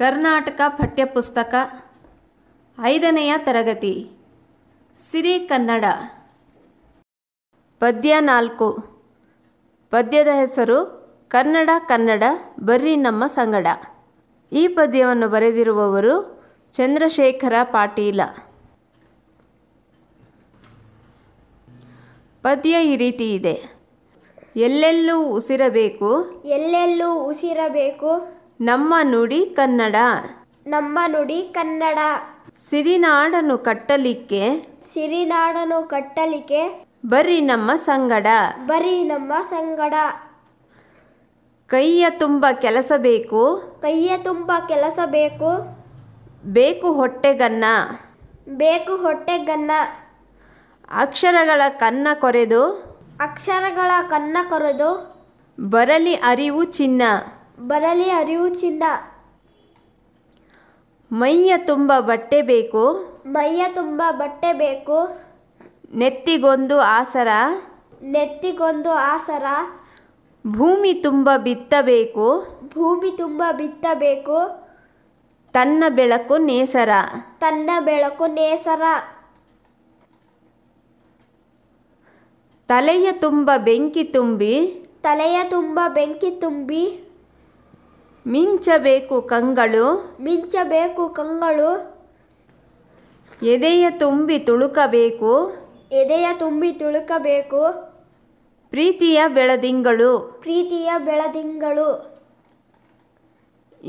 ಕರ್ನಾಟಕ ಪಠ್ಯಪುಸ್ತಕ ಐದನೆಯ ತರಗತಿ ಸಿರಿ ಕನ್ನಡ ಪದ್ಯ ನಾಲ್ಕು ಪದ್ಯದ ಹೆಸರು ಕನ್ನಡ ಕನ್ನಡ ಬರ್ರಿ ನಮ್ಮ ಸಂಗಡ ಈ ಪದ್ಯವನ್ನು ಬರೆದಿರುವವರು ಚಂದ್ರಶೇಖರ ಪಾಟೀಲ ಪದ್ಯ ಈ ರೀತಿ ಇದೆ ಎಲ್ಲೆಲ್ಲೂ ಉಸಿರಬೇಕು ಎಲ್ಲೆಲ್ಲೂ ಉಸಿರಬೇಕು ನಮ್ಮ ನುಡಿ ಕನ್ನಡ ನಮ್ಮ ನುಡಿ ಕನ್ನಡ ಸಿರಿನಾಡನ್ನು ಕಟ್ಟಲಿಕ್ಕೆ ಸಿರಿನಾಡನು ಕಟ್ಟಲಿಕ್ಕೆ ಬರಿ ನಮ್ಮ ಸಂಗಡ ಬರಿ ನಮ್ಮ ಸಂಗಡ ಕೈಯ ತುಂಬ ಕೆಲಸ ಬೇಕು ಕೈಯ ತುಂಬ ಕೆಲಸ ಬೇಕು ಬೇಕು ಹೊಟ್ಟೆಗನ್ನ ಬೇಕು ಹೊಟ್ಟೆಗನ್ನ ಅಕ್ಷರಗಳ ಕನ್ನ ಕೊರೆದು ಅಕ್ಷರಗಳ ಕನ್ನ ಕೊರೆದು ಬರಲಿ ಅರಿವು ಚಿನ್ನ ಬರಲಿ ಅರಿವು ಚಿನ್ನ ಮೈಯ ತುಂಬ ಬಟ್ಟೆ ಬೇಕು ಮೈಯ ತುಂಬ ಬಟ್ಟೆ ಬೇಕು ನೆತ್ತಿಗೊಂದು ಆಸರ ನೆತ್ತಿಗೊಂದು ಆಸರ ಭೂಮಿ ತುಂಬ ಬಿತ್ತಬೇಕು ಭೂಮಿ ತುಂಬ ಬಿತ್ತಬೇಕು ತನ್ನ ಬೆಳಕು ನೇಸರ ತನ್ನ ಬೆಳಕು ನೇಸರ ತಲೆಯ ತುಂಬ ಬೆಂಕಿ ತುಂಬಿ ತಲೆಯ ತುಂಬ ಬೆಂಕಿ ತುಂಬಿ ಮಿಂಚಬೇಕು ಕಂಗಳು ಮಿಂಚಬೇಕು ಕಂಗಳು ಎದೆಯ ತುಂಬಿ ತುಳುಕಬೇಕು ಎದೆಯ ತುಂಬಿ ತುಳುಕಬೇಕು ಪ್ರೀತಿಯ ಬೆಳದಿಂಗಳು ಪ್ರೀತಿಯ ಬೆಳದಿಂಗಳು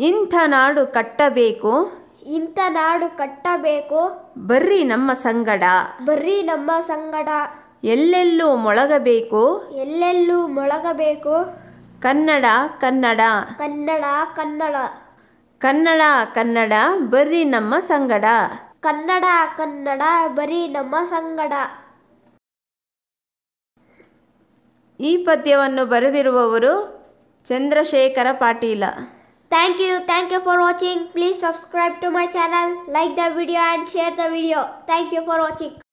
ಇಂಥ ನಾಡು ಕಟ್ಟಬೇಕು ಇಂಥ ನಾಡು ಕಟ್ಟಬೇಕು ಬರ್ರಿ ನಮ್ಮ ಸಂಗಡ ಬರ್ರಿ ನಮ್ಮ ಸಂಗಡ ಎಲ್ಲೆಲ್ಲೂ ಮೊಳಗಬೇಕು ಎಲ್ಲೆಲ್ಲೂ ಮೊಳಗಬೇಕು ಕನ್ನಡ ಕನ್ನಡ ಕನ್ನಡ ಕನ್ನಡ ಕನ್ನಡ ಕನ್ನಡ ಬರ್ರಿ ನಮ್ಮ ಸಂಗಡ ಕನ್ನಡ ಕನ್ನಡ ಬರಿ ನಮ್ಮ ಸಂಗಡ ಈ ಪದ್ಯವನ್ನು ಬರೆದಿರುವವರು Chandrashekhara Patil thank you thank you for watching please subscribe to my channel like the video and share the video thank you for watching